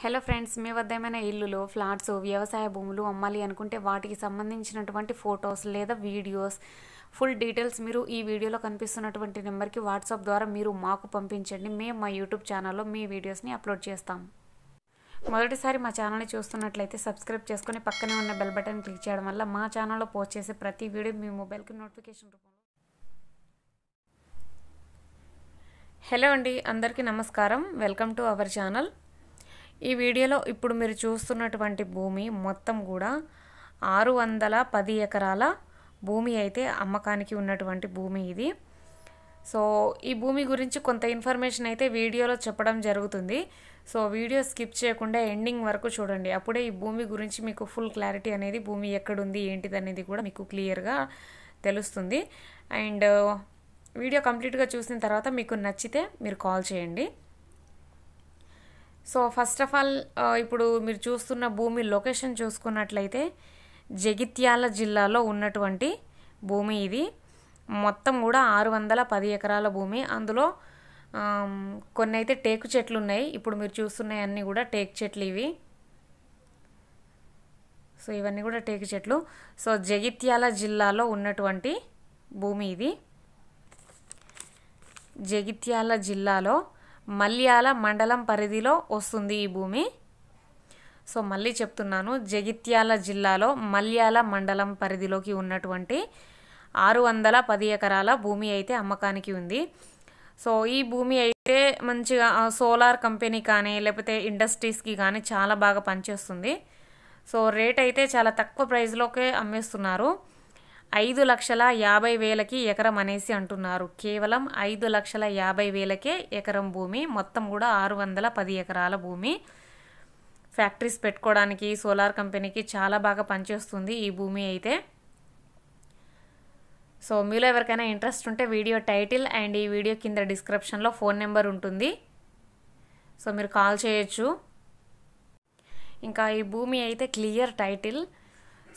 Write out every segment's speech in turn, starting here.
hello friends మీ వద్ద ఏమైనా ఇల్లులు ఫ్లాట్స్ వ్యవసాయ భూములు అమ్మాలి అనుకుంటే వాటికి సంబంధించినటువంటి ఫొటోస్ లేదా వీడియోస్ ఫుల్ డీటెయిల్స్ మీరు ఈ వీడియోలో కనిపిస్తున్నటువంటి నెంబర్కి వాట్సాప్ ద్వారా మీరు మాకు పంపించండి మేము మా యూట్యూబ్ ఛానల్లో మీ వీడియోస్ని అప్లోడ్ చేస్తాం మొదటిసారి మా ఛానల్ని చూస్తున్నట్లయితే సబ్స్క్రైబ్ చేసుకుని పక్కనే ఉన్న బెల్ బటన్ క్లిక్ చేయడం వల్ల మా ఛానల్లో పోస్ట్ చేసే ప్రతి వీడియో మీ మొబైల్కి నోటిఫికేషన్ రూపంలో హలో అండి అందరికీ నమస్కారం వెల్కమ్ టు అవర్ ఛానల్ ఈ వీడియోలో ఇప్పుడు మీరు చూస్తున్నటువంటి భూమి మొత్తం కూడా ఆరు వందల పది ఎకరాల భూమి అయితే అమ్మకానికి ఉన్నటువంటి భూమి ఇది సో ఈ భూమి గురించి కొంత ఇన్ఫర్మేషన్ అయితే వీడియోలో చెప్పడం జరుగుతుంది సో వీడియో స్కిప్ చేయకుండా ఎండింగ్ వరకు చూడండి అప్పుడే ఈ భూమి గురించి మీకు ఫుల్ క్లారిటీ అనేది భూమి ఎక్కడుంది ఏంటిది అనేది కూడా మీకు క్లియర్గా తెలుస్తుంది అండ్ వీడియో కంప్లీట్గా చూసిన తర్వాత మీకు నచ్చితే మీరు కాల్ చేయండి సో ఫస్ట్ ఆఫ్ ఆల్ ఇప్పుడు మీరు చూస్తున్న భూమి లొకేషన్ చూసుకున్నట్లయితే జగిత్యాల జిల్లాలో ఉన్నటువంటి భూమి ఇది మొత్తం కూడా ఆరు వందల పది ఎకరాల భూమి అందులో కొన్ని అయితే టేకు చెట్లు ఉన్నాయి ఇప్పుడు మీరు చూస్తున్నాయన్నీ కూడా టేకు చెట్లు ఇవి సో ఇవన్నీ కూడా టేకు చెట్లు సో జగిత్యాల జిల్లాలో ఉన్నటువంటి భూమి ఇది జగిత్యాల జిల్లాలో మల్యాల మండలం పరిధిలో వస్తుంది ఈ భూమి సో మళ్ళీ చెప్తున్నాను జగిత్యాల జిల్లాలో మల్యాల మండలం పరిధిలోకి ఉన్నటువంటి ఆరు వందల పది ఎకరాల భూమి అయితే అమ్మకానికి ఉంది సో ఈ భూమి అయితే మంచిగా సోలార్ కంపెనీ కానీ లేకపోతే ఇండస్ట్రీస్కి కానీ చాలా బాగా పనిచేస్తుంది సో రేట్ అయితే చాలా తక్కువ ప్రైస్లోకే అమ్మేస్తున్నారు ఐదు లక్షల యాభై వేలకి ఎకరం అనేసి అంటున్నారు కేవలం ఐదు లక్షల యాభై వేలకే ఎకరం భూమి మొత్తం కూడా ఆరు వందల పది ఎకరాల భూమి ఫ్యాక్టరీస్ పెట్టుకోవడానికి సోలార్ కంపెనీకి చాలా బాగా పనిచేస్తుంది ఈ భూమి అయితే సో మీలో ఎవరికైనా ఇంట్రెస్ట్ ఉంటే వీడియో టైటిల్ అండ్ ఈ వీడియో కింద డిస్క్రిప్షన్లో ఫోన్ నెంబర్ ఉంటుంది సో మీరు కాల్ చేయొచ్చు ఇంకా ఈ భూమి అయితే క్లియర్ టైటిల్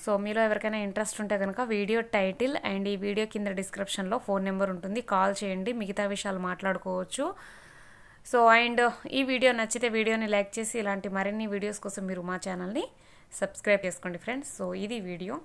సో మీలో ఎవరికైనా ఇంట్రెస్ట్ ఉంటే కనుక వీడియో టైటిల్ అండ్ ఈ వీడియో కింద డిస్క్రిప్షన్లో ఫోన్ నెంబర్ ఉంటుంది కాల్ చేయండి మిగతా విషయాలు మాట్లాడుకోవచ్చు సో అండ్ ఈ వీడియో నచ్చితే వీడియోని లైక్ చేసి ఇలాంటి మరిన్ని వీడియోస్ కోసం మీరు మా ఛానల్ని సబ్స్క్రైబ్ చేసుకోండి ఫ్రెండ్స్ సో ఇది వీడియో